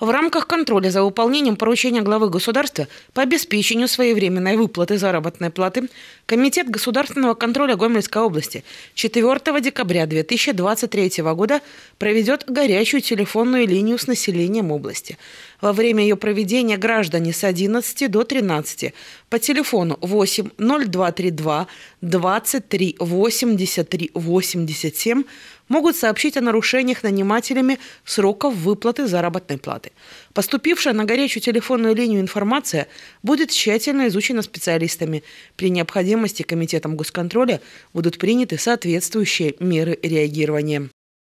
В рамках контроля за выполнением поручения главы государства по обеспечению своевременной выплаты заработной платы Комитет государственного контроля Гомельской области 4 декабря 2023 года проведет горячую телефонную линию с населением области. Во время ее проведения граждане с 11 до 13 по телефону 8 0232 23 83 87 могут сообщить о нарушениях нанимателями сроков выплаты заработной платы. Поступившая на горячую телефонную линию информация будет тщательно изучена специалистами. При необходимости Комитетом госконтроля будут приняты соответствующие меры реагирования.